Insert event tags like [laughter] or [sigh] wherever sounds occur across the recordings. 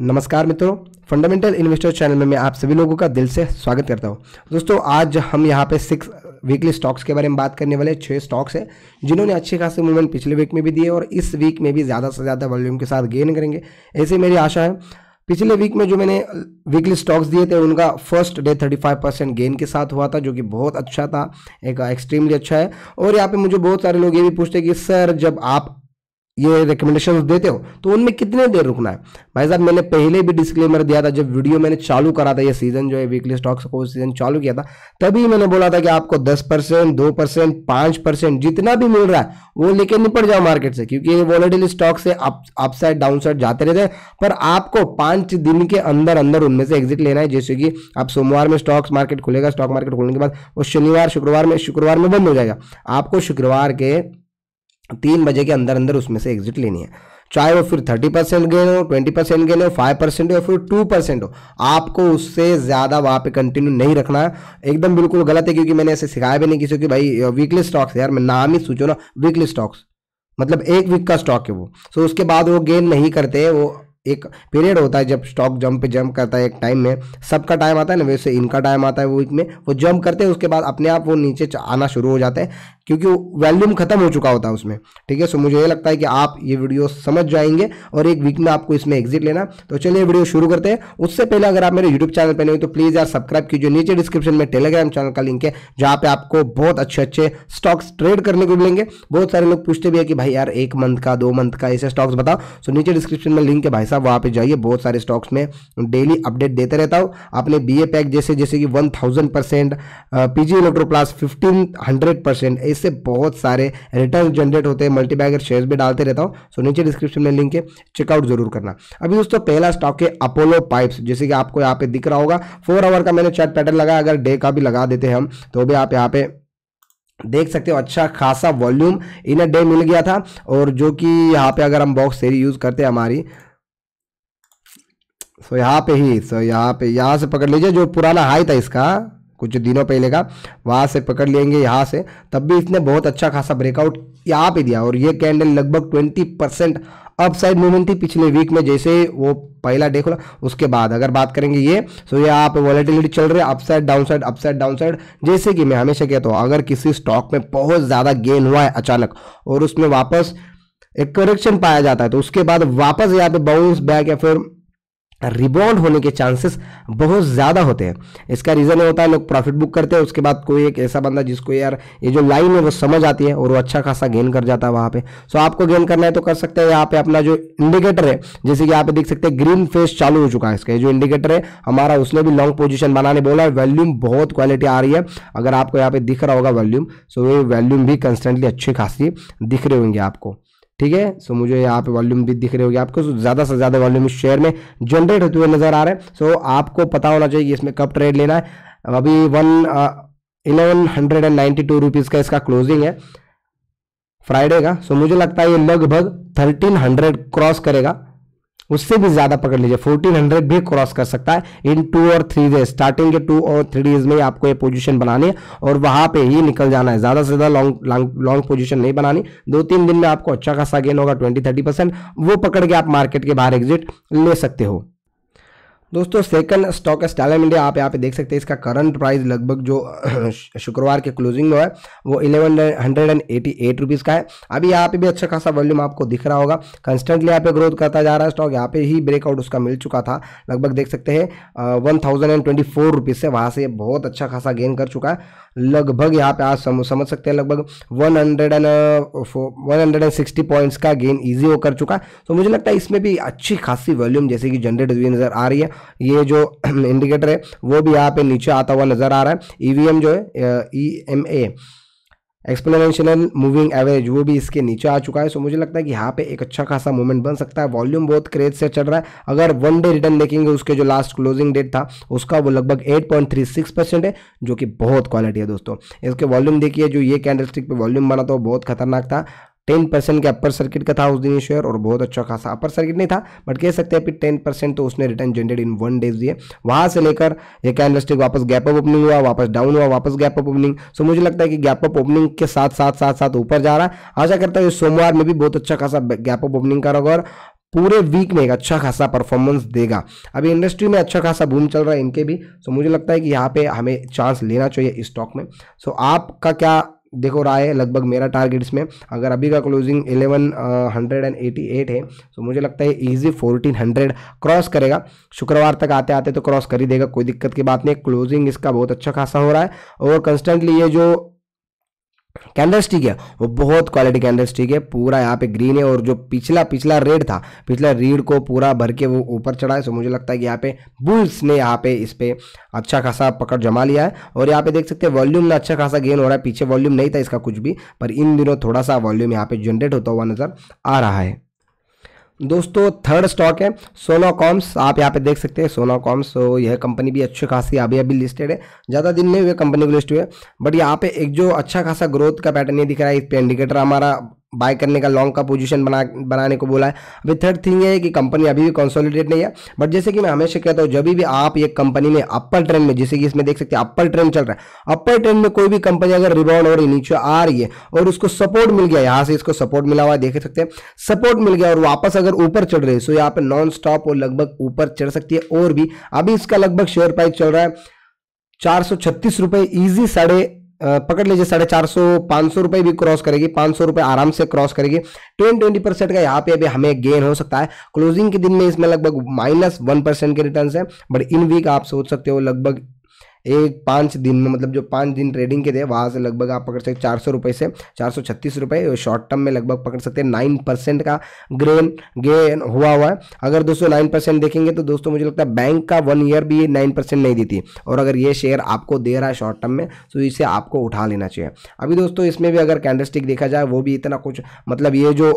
नमस्कार मित्रों fundamental investor channel में मैं आप सभी लोगों का दिल से स्वागत करता हूं दोस्तों आज हम यहां पे सिक्स वीकली स्टॉक्स के बारे में बात करने वाले छः स्टॉक्स हैं जिन्होंने अच्छे खासे मूवमेंट पिछले वीक में भी दिए और इस वीक में भी ज़्यादा से ज़्यादा वॉल्यूम के साथ गेन करेंगे ऐसे मेरी आशा है पिछले वीक में जो मैंने वीकली स्टॉक्स दिए थे उनका फर्स्ट डे 35 परसेंट गेन के साथ हुआ था जो कि बहुत अच्छा था एक एक्सट्रीमली अच्छा है और यहाँ पे मुझे बहुत सारे लोग ये भी पूछते हैं कि सर जब आप ये रिकमेंडेशन देते हो तो उनमें कितने देर रुकना है भाई साहब मैंने पहले भी डिस्क्लेमर दिया था जब वीडियो मैंने चालू करा था ये सीजन जो है वीकली स्टॉक्स को सीजन चालू किया था तभी मैंने बोला था कि आपको 10 परसेंट दो परसेंट पाँच परसेंट जितना भी मिल रहा है वो लेके निपट जाओ मार्केट से क्योंकि वॉलेडिल स्टॉक से अपसाइड डाउन साइड जाते रहते हैं पर आपको पाँच दिन के अंदर अंदर उनमें से एग्जिट लेना है जैसे कि आप सोमवार में स्टॉक्स मार्केट खुलेगा स्टॉक मार्केट खुलने के बाद वो शनिवार शुक्रवार में शुक्रवार में बंद हो जाएगा आपको शुक्रवार के तीन बजे के अंदर अंदर उसमें से एग्जिट लेनी है चाहे वो फिर थर्टी परसेंट गेन हो ट्वेंटी परसेंट गेन हो फाइव परसेंट हो या फिर टू परसेंट हो आपको उससे ज़्यादा वहाँ पे कंटिन्यू नहीं रखना है एकदम बिल्कुल गलत है क्योंकि मैंने ऐसे सिखाया भी नहीं किसी कि भाई वीकली स्टॉक्स यार मैं नाम ही सोचो ना वीकली स्टॉक्स मतलब एक वीक का स्टॉक है वो सो उसके बाद वो गेन नहीं करते वो एक पीरियड होता है जब स्टॉक जंप पे जंप करता है एक टाइम में सबका टाइम आता है ना वैसे इनका टाइम आता है वो वीक में वो जंप करते हैं उसके बाद अपने आप वो नीचे आना शुरू हो जाते हैं क्योंकि वैल्यूम खत्म हो चुका होता है उसमें ठीक है सो मुझे ये लगता है कि आप ये वीडियो समझ जाएंगे और एक वीक में आपको इसमें एग्जिट लेना तो चलिए वीडियो शुरू करते हैं उससे पहले अगर आप मेरे यूट्यूब चैनल पर नहीं तो प्लीज़ यार सब्सक्राइब कीजिए नीचे डिस्क्रिप्शन में टेलीग्राम चैनल का लिंक है जहाँ पे आपको बहुत अच्छे अच्छे स्टॉक्स ट्रेड करने को मिलेंगे बहुत सारे लोग पूछते भी है कि भाई यार एक मंथ का दो मंथ का ऐसे स्टॉक्स बताओ सो नीचे डिस्क्रिप्शन में लिंक है भाई साहब वहाँ पर जाइए बहुत सारे स्टॉक्स में डेली अपडेट देते रहता हूँ आपने बी पैक जैसे जैसे कि one thousand percent PG electro electroplast fifteen hundred percent इससे बहुत सारे रिटर्न जनरेट होते हैं मल्टी बैगर शेयर्स भी डालते रहता हूँ सो नीचे डिस्क्रिप्शन में लिंक है चेकआउट जरूर करना अभी दोस्तों पहला स्टॉक है अपोलो पाइप्स जैसे कि आपको यहाँ पे दिख रहा होगा फोर आवर का मैंने चार्ट पैटर्न लगाया अगर डे का भी लगा देते हैं हम तो भी आप यहाँ पे देख सकते हो अच्छा खासा वॉल्यूम इन डे मिल गया था और जो कि यहाँ पे अगर हम बॉक्स सेरी यूज़ करते हैं हमारी सो यहाँ पे ही सो यहाँ पे यहाँ से पकड़ लीजिए जो पुराना हाई था इसका कुछ दिनों पहले का वहाँ से पकड़ लेंगे यहाँ से तब भी इसने बहुत अच्छा खासा ब्रेकआउट यहाँ पे दिया और ये कैंडल लगभग ट्वेंटी परसेंट अपसाइड मूवमेंट थी पिछले वीक में जैसे वो पहला डे खुला उसके बाद अगर बात करेंगे ये सो ये आप वॉलेटिलिटी चल रही है अपसाइड डाउनसाइड अपसाइड डाउनसाइड जैसे कि मैं हमेशा कहता हूँ अगर किसी स्टॉक में बहुत ज़्यादा गेन हुआ है अचानक और उसमें वापस एक करेक्शन पाया जाता है तो उसके बाद वापस यहाँ पे बाउंस बैक या फिर रिबाउंड होने के चांसेस बहुत ज़्यादा होते हैं इसका रीज़न ये होता है लोग प्रॉफिट बुक करते हैं उसके बाद कोई एक ऐसा बंदा जिसको यार ये जो लाइन है वो समझ आती है और वो अच्छा खासा गेन कर जाता है वहाँ पे सो आपको गेन करना है तो कर सकते हैं यहाँ पे अपना जो इंडिकेटर है जैसे कि यहाँ पे देख सकते हैं ग्रीन फेस चालू हो चुका है इसका जो इंडिकेटर है हमारा उसने भी लॉन्ग पोजिशन बनाने बोला है वैल्यूम बहुत क्वालिटी आ रही है अगर आपको यहाँ पे दिख रहा होगा वैल्यूम सो ये वैल्यूम भी कंस्टेंटली अच्छी खासी दिख रहे होंगे आपको ठीक है सो मुझे यहाँ पे वॉल्यूम भी दिख रहे होगी आपको ज़्यादा से ज़्यादा वॉल्यूम इस शेयर में जनरेट होते हुए नज़र आ रहा है सो आपको पता होना चाहिए इसमें कब ट्रेड लेना है अभी one eleven hundred and ninety two rupees का इसका क्लोजिंग है फ्राइडे का सो मुझे लगता है ये लगभग थर्टीन हंड्रेड क्रॉस करेगा उससे भी ज्यादा पकड़ लीजिए फोर्टीन हंड्रेड भी क्रॉस कर सकता है इन टू और थ्री डेज स्टार्टिंग के टू और थ्री डेज में आपको ये पोजीशन बनानी है और वहां पे ही निकल जाना है ज्यादा से ज्यादा लॉन्ग लॉन्ग पोजीशन नहीं बनानी दो तीन दिन में आपको अच्छा खासा गेन होगा ट्वेंटी थर्टी परसेंट वो पकड़ के आप मार्केट के बाहर एग्जिट ले सकते हो दोस्तों सेकंड स्टॉक है स्टालम इंडिया आप यहाँ पे देख सकते हैं इसका करंट प्राइस लगभग जो [clears throat] शुक्रवार के क्लोजिंग में है वो eleven hundred and eighty eight rupees का है अभी यहाँ पे भी अच्छा खासा वॉल्यूम आपको दिख रहा होगा कंस्टेंटली यहाँ पे ग्रोथ करता जा रहा है स्टॉक यहाँ पे ही ब्रेकआउट उसका मिल चुका था लगभग देख सकते हैं one thousand and twenty four rupees से वहाँ से बहुत अच्छा खासा गेन कर चुका है लगभग यहाँ पे आप सम, समझ सकते हैं लगभग हंड्रेड एंड 160 पॉइंट्स का गेन इजी कर चुका तो मुझे लगता है इसमें भी अच्छी खासी वॉल्यूम जैसे कि जनरेट हुई नज़र आ रही है ये जो इंडिकेटर [clears throat] है वो भी यहाँ पे नीचे आता हुआ नज़र आ रहा है ईवीएम e जो है E M A exponential moving average वो भी इसके नीचे आ चुका है सो मुझे लगता है कि यहाँ पे एक अच्छा खासा मूवमेंट बन सकता है वॉल्यूम बहुत क्रेज से चढ़ रहा है अगर वन डे रिटर्न देखेंगे उसके जो लास्ट क्लोजिंग डेट था उसका वो लगभग 8.36 परसेंट है जो कि बहुत क्वालिटी है दोस्तों इसके वॉल्यूम देखिए जो ये कैंडल स्टिक वॉल्यूम बना था वो बहुत खतरनाक था टेन परसेंट के अपर सर्किट का था उस दिन ये शेयर और बहुत अच्छा खासा अपर सर्किट नहीं था बट कह सकते हैं टेन परसेंट तो उसने return generate in one days दिए वहां से लेकर ये कैंडलस्टिक वापस गैप अप ओपनिंग हुआ वापस डाउन हुआ वापस गैप अप ओपनिंग सो मुझे लगता है कि गैप अप ओपनिंग के साथ साथ साथ साथ ऊपर जा रहा है आशा करता है सोमवार में भी बहुत अच्छा खासा गैप अप ओपनिंग करेगा और पूरे वीक में एक अच्छा खासा परफॉर्मेंस देगा अभी इंडस्ट्री में अच्छा खासा बूम चल रहा है इनके भी सो मुझे लगता है कि यहाँ पे हमें चांस लेना चाहिए इस स्टॉक में सो आपका क्या देखो रहा है लगभग मेरा टारगेट इसमें अगर अभी का closing eleven hundred and eighty eight है तो मुझे लगता है ईजी फोर्टीन हंड्रेड क्रॉस करेगा शुक्रवार तक आते आते तो क्रॉस कर ही देगा कोई दिक्कत की बात नहीं क्लोजिंग इसका बहुत अच्छा खासा हो रहा है और कंस्टेंटली ये जो कैंडल स्टिक है वो बहुत क्वालिटी कैंडल स्टिक है पूरा यहाँ पे ग्रीन है और जो पिछला पिछला रेड था पिछला रेड को पूरा भर के वो ऊपर चढ़ा है सो मुझे लगता है कि यहाँ पे बुल्स ने यहाँ पे इस पर अच्छा खासा पकड़ जमा लिया है और यहाँ पे देख सकते हैं वॉल्यूम ना अच्छा खासा गेन हो रहा है पीछे वॉल्यूम नहीं था इसका कुछ भी पर इन दिनों थोड़ा सा वॉल्यूम यहाँ पे जनरेट होता हुआ नजर आ रहा है दोस्तों थर्ड स्टॉक है सोनाकॉम्स आप यहाँ पे देख सकते हैं सोनाकॉम्स तो यह कंपनी भी अच्छी खासी अभी अभी लिस्टेड है ज़्यादा दिन नहीं हुए कंपनी को लिस्ट हुए बट यहाँ पे एक जो अच्छा खासा ग्रोथ का पैटर्न ये दिख रहा है इस पे इंडिकेटर हमारा बाय करने का लॉन्ग का पोजीशन बना बनाने को बोला है अभी थर्ड थिंग है कि कंपनी अभी भी कंसोलिडेट नहीं है बट जैसे कि मैं हमेशा कहता हूँ जब भी आप एक कंपनी में अपर ट्रेंड में जैसे कि इसमें देख सकते हैं अपर ट्रेंड चल रहा है अपर ट्रेंड में कोई भी कंपनी अगर रिबाउंड और नीचे आ रही है और उसको सपोर्ट मिल गया यहाँ से इसको सपोर्ट मिला हुआ देख सकते हैं सपोर्ट मिल गया और वापस अगर ऊपर चढ़ रहे सो यहाँ पर नॉन स्टॉप और लगभग ऊपर चढ़ सकती है और भी अभी इसका लगभग शेयर प्राइस चल रहा है चार सौ छत्तीस रुपये ईजी साढ़े पकड़ लीजिए साढ़े चार सौ पाँच सौ रुपये भी क्रॉस करेगी पाँच सौ रुपये आराम से क्रॉस करेगी टेन ट्वेंटी परसेंट का यहाँ पे अभी हमें गेन हो सकता है क्लोजिंग के दिन में इसमें लगभग माइनस वन परसेंट के रिटर्न है बट इन वीक आप सोच सकते हो लगभग एक पाँच दिन में मतलब जो पाँच दिन ट्रेडिंग के थे वहाँ से लगभग आप पकड़ सकते चार सौ रुपये से चार सौ छत्तीस रुपये शॉर्ट टर्म में लगभग पकड़ सकते हैं नाइन परसेंट का ग्रेन गेन हुआ हुआ है अगर दोस्तों नाइन परसेंट देखेंगे तो दोस्तों मुझे लगता है बैंक का वन ईयर भी नाइन परसेंट नहीं देती और अगर ये शेयर आपको दे रहा है शॉर्ट टर्म में तो इसे आपको उठा लेना चाहिए अभी दोस्तों इसमें भी अगर कैंडल देखा जाए वो भी इतना कुछ मतलब ये जो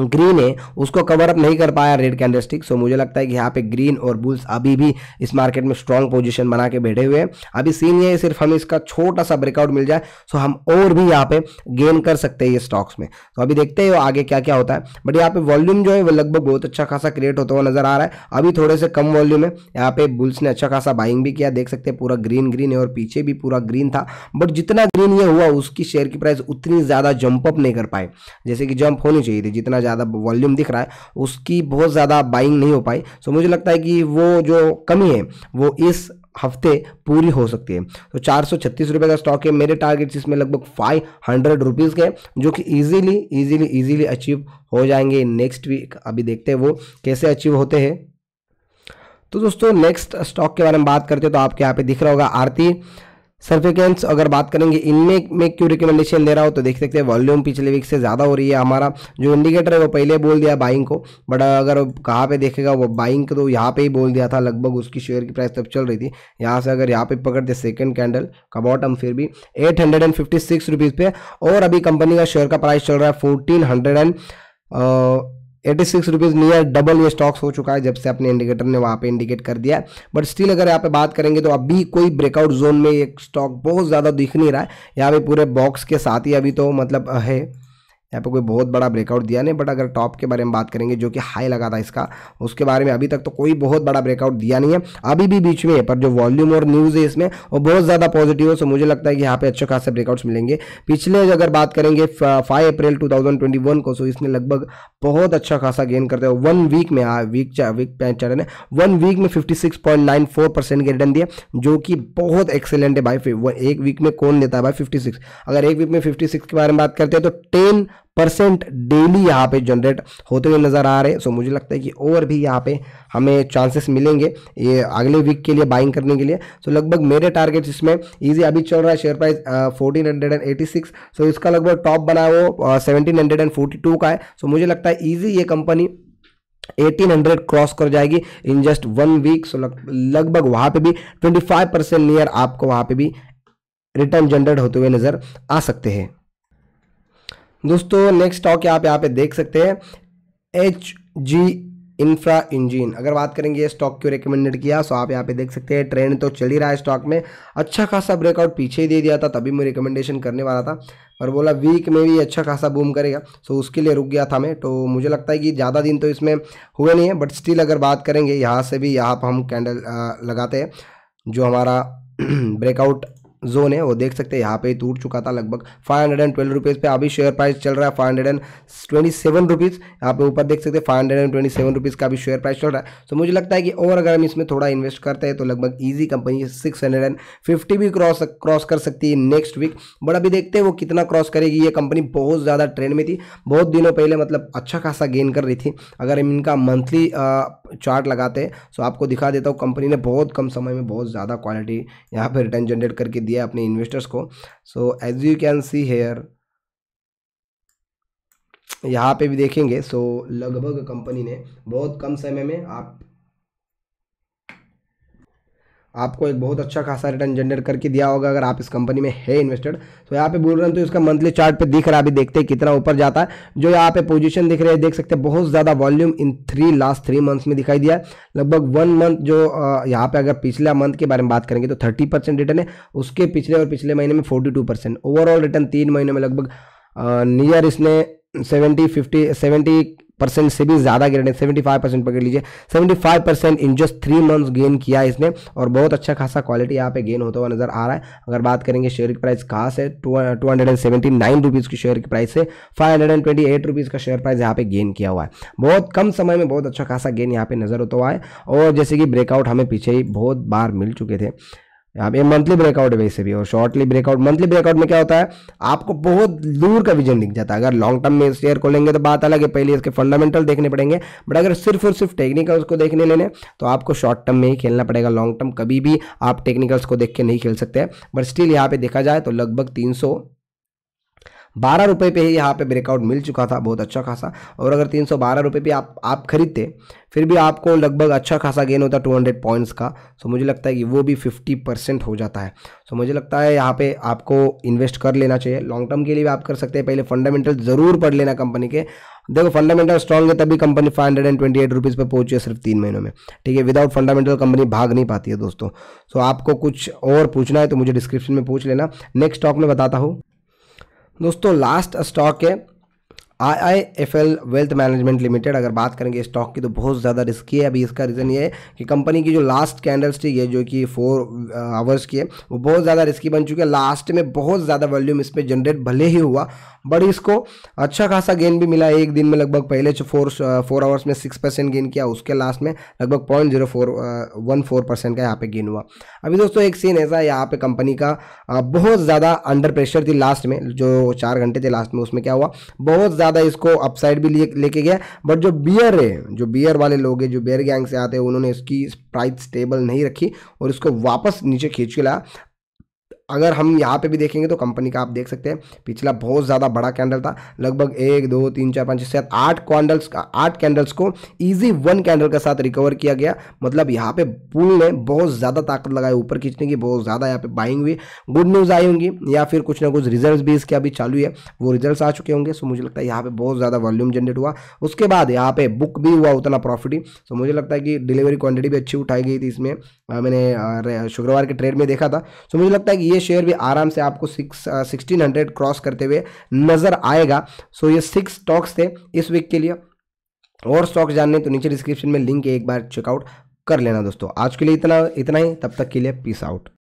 ग्रीन है उसको कवर अप नहीं कर पाया रेड कैंडलस्टिक सो मुझे लगता है कि यहाँ पे ग्रीन और बुल्स अभी भी इस मार्केट में स्ट्रांग पोजीशन बना के बैठे हुए हैं अभी सीन ये है सिर्फ हमें इसका छोटा सा ब्रेकआउट मिल जाए सो हम और भी यहाँ पे गेन कर सकते हैं ये स्टॉक्स में तो अभी देखते हैं आगे क्या क्या होता है बट यहाँ पे वॉल्यूम जो है वो लगभग बहुत अच्छा खासा क्रिएट होता हुआ नजर आ रहा है अभी थोड़े से कम वॉल्यूम है यहाँ पे बुल्स ने अच्छा खासा बाइंग भी किया देख सकते हैं पूरा ग्रीन ग्रीन है और पीछे भी पूरा ग्रीन था बट जितना ग्रीन ये हुआ उसकी शेयर की प्राइस उतनी ज़्यादा जंपअप नहीं कर पाए जैसे कि जंप होनी चाहिए थी जितना जितना ज़्यादा वॉल्यूम दिख रहा है उसकी बहुत ज़्यादा बाइंग नहीं हो पाई सो मुझे लगता है कि वो जो कमी है वो इस हफ्ते पूरी हो सकती है तो चार सौ छत्तीस रुपये का स्टॉक है मेरे टारगेट्स इसमें लगभग फाइव हंड्रेड रुपीज़ के जो कि इजीली इजीली इजीली अचीव हो जाएंगे नेक्स्ट वीक अभी देखते हैं वो कैसे अचीव होते हैं तो दोस्तों नेक्स्ट स्टॉक के बारे में बात करते हैं तो आपके यहाँ पे दिख रहा होगा आरती सर्फिकेंस अगर बात करेंगे इनमें मैं क्यों रिकमेंडेशन दे रहा हूँ तो देख सकते हैं वॉल्यूम पिछले वीक से ज़्यादा हो रही है हमारा जो इंडिकेटर है वो पहले बोल दिया बाइंग को बट अगर कहाँ पे देखेगा वो बाइंग तो यहाँ पे ही बोल दिया था लगभग उसकी शेयर की प्राइस तब चल रही थी यहाँ से अगर यहाँ पे पकड़ते सेकेंड कैंडल का बॉटम फिर भी eight hundred and fifty six rupees पे और अभी कंपनी का शेयर का प्राइस चल रहा है fourteen hundred and eighty six rupees near double ये स्टॉक्स हो चुका है जब से अपने इंडिकेटर ने वहाँ पे इंडिकेट कर दिया है बट स्टिल अगर यहाँ पे बात करेंगे तो अभी कोई ब्रेकआउट जोन में एक स्टॉक बहुत ज़्यादा दिख नहीं रहा है यहाँ पे पूरे बॉक्स के साथ ही अभी तो मतलब है यहाँ पे कोई बहुत बड़ा ब्रेकआउट दिया नहीं बट अगर टॉप के बारे में बात करेंगे जो कि हाई लगा था इसका उसके बारे में अभी तक तो कोई बहुत बड़ा ब्रेकआउट दिया नहीं है अभी भी बीच में है पर जो वॉल्यूम और न्यूज़ है इसमें वो बहुत ज़्यादा पॉजिटिव है सो मुझे लगता है कि यहाँ पे अच्छे खासे ब्रेकआउट्स मिलेंगे पिछले अगर बात करेंगे फाइव अप्रैल टू को सो इसने लगभग बहुत अच्छा खासा गेन करते हैं वन वीक में हाँ वीक वीक चार ने वन वीक में fifty six point nine four percent के रिटर्न दिया जो कि बहुत एक्सेलेंट है भाई एक वीक में कौन देता है भाई फिफ्टी सिक्स अगर एक वीक में फिफ्टी सिक्स के बारे में बात करते हैं तो टेन परसेंट डेली यहाँ पे जनरेट होते हुए नज़र आ रहे हैं सो मुझे लगता है कि और भी यहाँ पे हमें चांसेस मिलेंगे ये अगले वीक के लिए बाइंग करने के लिए सो लगभग मेरे टारगेट इसमें ईजी अभी चल रहा है share price fourteen hundred and eighty six so इसका लगभग टॉप बना वो seventeen hundred and forty two का है सो मुझे लगता है ईजी ये कंपनी 1800 क्रॉस कर जाएगी in just one week so लगभग वहाँ पे भी 25 परसेंट नियर आपको वहाँ पे भी रिटर्न जनरेट होते हुए नज़र आ सकते हैं दोस्तों नेक्स्ट स्टॉक आप यहाँ पे देख सकते हैं एच जी इंफ्रा इंजीन अगर बात करेंगे ये स्टॉक क्यों रिकमेंडेड किया सो आप यहाँ पे देख सकते हैं ट्रेंड तो चल ही रहा है स्टॉक में अच्छा खासा ब्रेकआउट पीछे ही दे दिया था तभी मैं रिकमेंडेशन करने वाला था पर बोला वीक में भी अच्छा खासा बूम करेगा सो उसके लिए रुक गया था मैं तो मुझे लगता है कि ज़्यादा दिन तो इसमें हुए नहीं है बट स्टिल अगर बात करेंगे यहाँ से भी यहाँ पर हम कैंडल लगाते हैं जो हमारा ब्रेकआउट [clears throat] जोन है वो देख सकते हैं यहाँ पे टूट चुका था लगभग five hundred and twelve rupees पे अभी शेयर प्राइस चल रहा है five hundred and twenty seven rupees यहाँ पे ऊपर देख सकते हैं five hundred and twenty seven rupees का अभी शेयर प्राइस चल रहा है तो मुझे लगता है कि और अगर हम इसमें थोड़ा इन्वेस्ट करते हैं तो लगभग easy company six hundred and fifty भी क्रॉस क्रॉस कर सकती है नेक्स्ट वीक बट अभी देखते हैं वो कितना क्रॉस करेगी ये कंपनी बहुत ज़्यादा ट्रेंड में थी बहुत दिनों पहले मतलब अच्छा खासा गेन कर रही थी अगर हम इनका मंथली चार्ट लगाते हैं तो आपको दिखा देता हूँ कंपनी ने बहुत कम समय में बहुत ज़्यादा क्वालिटी यहाँ पर रिटर्न जनरेट करके दिया अपने इन्वेस्टर्स को so as you can see here यहाँ पे भी देखेंगे सो लगभग कंपनी ने बहुत कम समय में आप आपको एक बहुत अच्छा खासा रिटर्न जनरेट करके दिया होगा अगर आप इस कंपनी में है इन्वेस्टेड तो यहाँ पे बोल रहे हैं तो इसका मंथली चार्ट पे दिख रहा है अभी देखते हैं कितना ऊपर जाता है जो यहाँ पे पोजीशन दिख रही है देख सकते हैं बहुत ज़्यादा volume in three last three months में दिखाई दिया है लगभग वन मंथ जो यहाँ पे अगर पिछला मंथ के बारे में बात करेंगे तो थर्टी रिटर्न है उसके पिछले और पिछले महीने में फोर्टी ओवरऑल रिटर्न तीन महीने में लगभग नियर इसने सेवेंटी फिफ्टी सेवेंटी परसेंट से भी ज़्यादा गिरने 75 परसेंट पकड़ लीजिए 75 percent in just three months gain किया इसने और बहुत अच्छा खासा क्वालिटी यहाँ पे गेन होता हुआ नजर आ रहा है अगर बात करेंगे शेयर की प्राइस कहाँ से टू हंड्रेड रुपीज़ की शेयर की प्राइस से फाइव हंड्रेड रुपीज़ का शेयर प्राइस यहाँ पे गेन किया हुआ है बहुत कम समय में बहुत अच्छा खासा गेन यहाँ पे नज़र होता हुआ है और जैसे कि ब्रेकआउट हमें पीछे ही बहुत बार मिल चुके थे यहाँ पे मंथली ब्रेकआउट है वैसे भी और शॉर्टली ब्रेकआउट मंथली ब्रेकआउट में क्या होता है आपको बहुत दूर का विजन दिख जाता है अगर लॉन्ग टर्म में शेयर को लेंगे तो बात अलग है पहले इसके फंडामेंटल देखने पड़ेंगे बट अगर सिर्फ और सिर्फ टेक्निकल्स को देखने लेने तो आपको शॉर्ट टर्म में ही खेलना पड़ेगा लॉन्ग टर्म कभी भी आप टेक्निकल्स को देख के नहीं खेल सकते बट स्टिल यहाँ पे देखा जाए तो लगभग तीन बारह रुपये पर ही यहाँ पर ब्रेकआउट मिल चुका था बहुत अच्छा खासा और अगर तीन सौ बारह रुपये भी आप आप खरीदते फिर भी आपको लगभग अच्छा खासा गेन होता टू हंड्रेड पॉइंट्स का सो मुझे लगता है कि वो भी फिफ्टी परसेंट हो जाता है सो मुझे लगता है यहाँ पे आपको इन्वेस्ट कर लेना चाहिए लॉन्ग टर्म के लिए भी आप कर सकते हैं पहले फंडामेंटल ज़रूर पढ़ लेना कंपनी के देखो फंडामेंटल स्ट्रॉन्ग है तभी company five hundred and twenty eight rupees पर पहुंची है सिर्फ तीन महीनों में ठीक है विदाउट फंडामेंटल कंपनी भाग नहीं पाती है दोस्तों सो आपको कुछ और पूछना है तो मुझे डिस्क्रिप्शन में पूछ लेना नेक्स्ट स्टॉक में बताता हूँ दोस्तों लास्ट स्टॉक है आईआईएफएल वेल्थ मैनेजमेंट लिमिटेड अगर बात करेंगे स्टॉक की तो बहुत ज़्यादा रिस्की है अभी इसका रीज़न ये है कि कंपनी की जो लास्ट कैंडल्स थी ये जो कि फोर आवर्स uh, की है वो बहुत ज़्यादा रिस्की बन चुकी है लास्ट में बहुत ज़्यादा वॉल्यूम इस पर जनरेट भले ही हुआ बट इसको अच्छा खासा गेन भी मिला एक दिन में लगभग पहले फोर फोर आवर्स में सिक्स परसेंट गेन किया उसके लास्ट में लगभग point zero four one four percent का यहाँ पे गेन हुआ अभी दोस्तों एक सीन ऐसा है यहाँ पे कंपनी का uh, बहुत ज़्यादा अंडर प्रेशर थी लास्ट में जो चार घंटे थे लास्ट में उसमें क्या हुआ बहुत ज़्यादा ज़्यादा इसको अपसाइड भी लेके गया बट जो बियर है जो बियर वाले लोग हैं जो बियर गैंग से आते हैं उन्होंने इसकी प्राइस स्टेबल नहीं रखी और इसको वापस नीचे खींच के लाया अगर हम यहाँ पे भी देखेंगे तो कंपनी का आप देख सकते हैं पिछला बहुत ज़्यादा बड़ा कैंडल था लगभग एक दो तीन चार पाँच छः सात आठ कैंडल्स आठ कैंडल्स को ईजी वन कैंडल के साथ रिकवर किया गया मतलब यहाँ पे पुल ने बहुत ज़्यादा ताकत लगाई ऊपर खींचने की बहुत ज़्यादा यहाँ पे बाइंग हुई गुड न्यूज़ आई होंगी या फिर कुछ ना कुछ रिजल्ट भी इसके अभी चालू है वो रिजल्ट आ चुके होंगे सो मुझे लगता है यहाँ पे बहुत ज़्यादा वॉल्यूम जनरेट हुआ उसके बाद यहाँ पे बुक भी हुआ उतना प्रॉफिट ही सो मुझे लगता है कि डिलीवरी क्वान्टिटी भी अच्छी उठाई गई थी इसमें मैंने शुक्रवार के ट्रेड में देखा था सो मुझे लगता है कि ये शेयर भी आराम से आपको सिक्सटीन हंड्रेड क्रॉस करते हुए नज़र आएगा सो ये सिक्स स्टॉक्स थे इस वीक के लिए और स्टॉक्स जानने तो नीचे डिस्क्रिप्शन में लिंक एक बार चेकआउट कर लेना दोस्तों आज के लिए इतना इतना ही तब तक के लिए पीस आउट